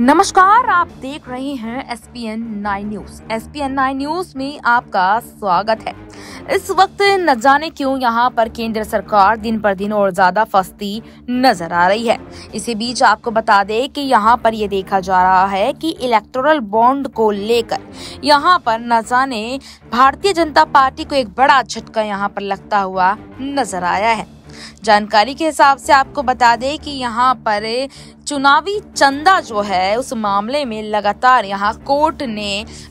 नमस्कार आप देख रहे हैं S P N nine news S P N nine news में आपका स्वागत है इस वक्त न जाने क्यों यहाँ पर केंद्र सरकार दिन पर दिन और ज्यादा फंसती नजर आ रही है इसी बीच आपको बता दें कि यहाँ पर ये देखा जा रहा है कि इलेक्टोरल बॉन्ड को लेकर यहाँ पर न जाने भारतीय जनता पार्टी को एक बड़ा झटका यहाँ पर लगता हुआ नजर आया है जानकारी के हिसाब से आपको बता दें कि यहाँ पर चुनावी चंदा जो है उस मामले में लगातार यहाँ कोर्ट ने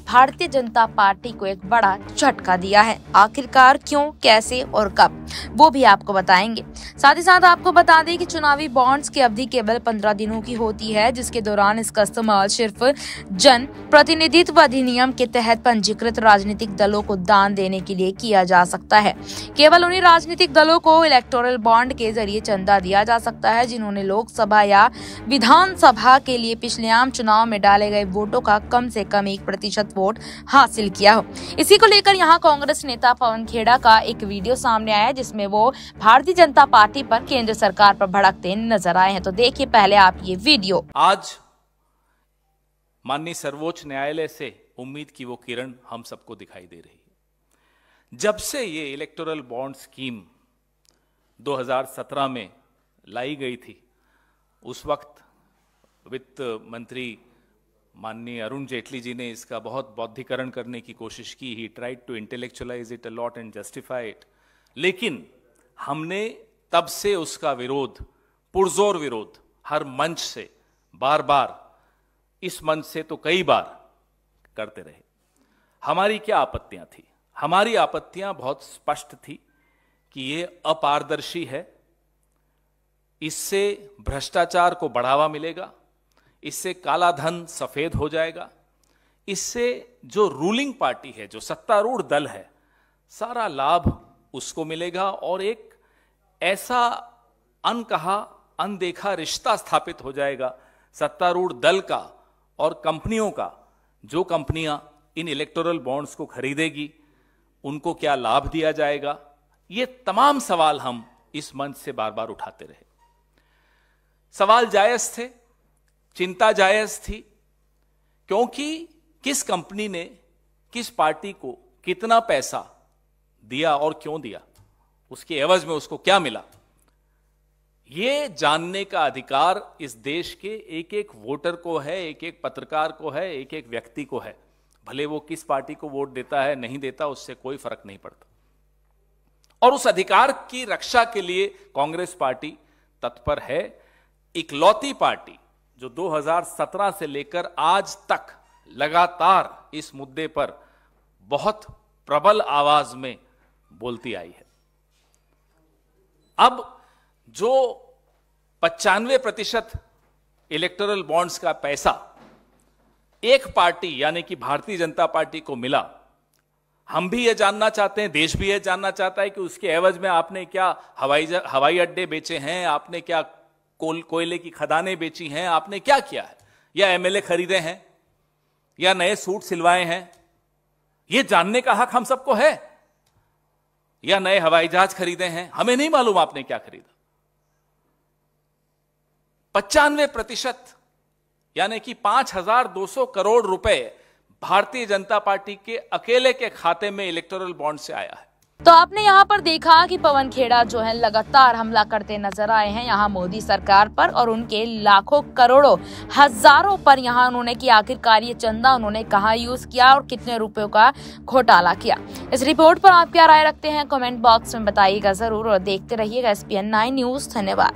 भारतीय जनता पार्टी को एक बड़ा झटका दिया है आखिरकार क्यों कैसे और कब वो भी आपको बताएंगे साथ ही साथ आपको बता दें कि चुनावी बॉन्ड्स की अवधि केवल पंद्रह दिनों की होती है जिसके दौरान इसका इस्तेमाल सिर्फ जन प्रतिनिधित्व अधिनियम के तहत पंजीकृत राजनीतिक दलों को दान देने के लिए किया जा सकता है केवल उन्हीं राजनीतिक दलों को इलेक्टोरल म्यूनिसिपल बॉन्ड के जरिए चंदा दिया जा सकता है जिन्होंने लोकसभा या विधानसभा के लिए पिछले आम चुनाव में डाले गए वोटों का कम से कम एक प्रतिशत वोट हासिल किया हो इसी को लेकर यहाँ कांग्रेस नेता पवन खेड़ा का एक वीडियो सामने आया जिसमे वो भारतीय जनता पार्टी पर केंद्र सरकार पर भड़कते नजर आए हैं तो देखिए पहले आप ये वीडियो आज माननीय सर्वोच्च न्यायालय से उम्मीद की वो किरण हम सबको दिखाई दे रही है जब से ये इलेक्टोरल बॉन्ड स्कीम 2017 में लाई गई थी उस वक्त वित्त मंत्री माननीय अरुण जेटली जी ने इसका बहुत बौद्धिकरण करने की कोशिश की ही tried to intellectualise it a lot and justify it लेकिन हमने तब से उसका विरोध पुरजोर विरोध हर मंच से बार बार इस मंच से तो कई बार करते रहे हमारी क्या आपत्तियां थी हमारी आपत्तियां बहुत स्पष्ट थी कि ये अपारदर्शी है इससे भ्रष्टाचार को बढ़ावा मिलेगा इससे काला धन सफेद हो जाएगा इससे जो रूलिंग पार्टी है जो सत्तारूढ़ दल है सारा लाभ उसको मिलेगा और एक ऐसा अनकहा अनदेखा रिश्ता स्थापित हो जाएगा सत्तारूढ़ दल का और कंपनियों का जो कंपनियां इन इलेक्टोरल बॉन्ड्स को खरीदेगी उनको क्या लाभ दिया जाएगा ये तमाम सवाल हम इस मंच से बार बार उठाते रहे सवाल जायज थे चिंता जायज थी क्योंकि किस कंपनी ने किस पार्टी को कितना पैसा दिया और क्यों दिया उसके एवज में उसको क्या मिला ये जानने का अधिकार इस देश के एक एक वोटर को है एक एक पत्रकार को है एक एक व्यक्ति को है भले वो किस पार्टी को वोट देता है नहीं देता उससे कोई फर्क नहीं पड़ता और उस अधिकार की रक्षा के लिए कांग्रेस पार्टी तत्पर है इकलौती पार्टी जो 2017 से लेकर आज तक लगातार इस मुद्दे पर बहुत प्रबल आवाज में बोलती आई है अब जो पचानवे प्रतिशत इलेक्टोरल बॉन्ड्स का पैसा एक पार्टी यानी कि भारतीय जनता पार्टी को मिला हम भी ये जानना चाहते हैं देश भी ये जानना चाहता है कि उसके एवज में आपने क्या हवाई हवाई अड्डे बेचे हैं आपने क्या कोल कोयले की खदानें बेची हैं आपने क्या किया है या एमएलए खरीदे हैं या नए सूट सिलवाए हैं ये जानने का हक हम सबको है या नए हवाई जहाज खरीदे हैं हमें नहीं मालूम आपने क्या खरीदा पचानवे प्रतिशत यानी कि सौ करोड़ रुपए भारतीय जनता पार्टी के अकेले के खाते में इलेक्टोरल बॉन्ड से आया है तो आपने यहाँ पर देखा कि पवन खेड़ा जो है लगातार हमला करते नजर आए हैं यहाँ मोदी सरकार पर और उनके लाखों करोड़ों हजारों पर यहाँ उन्होंने की आखिरकार ये चंदा उन्होंने कहा यूज किया और कितने रुपयों का घोटाला किया इस रिपोर्ट पर आप क्या राय रखते हैं कमेंट बॉक्स में बताइएगा जरूर और देखते रहिएगा एस पी न्यूज धन्यवाद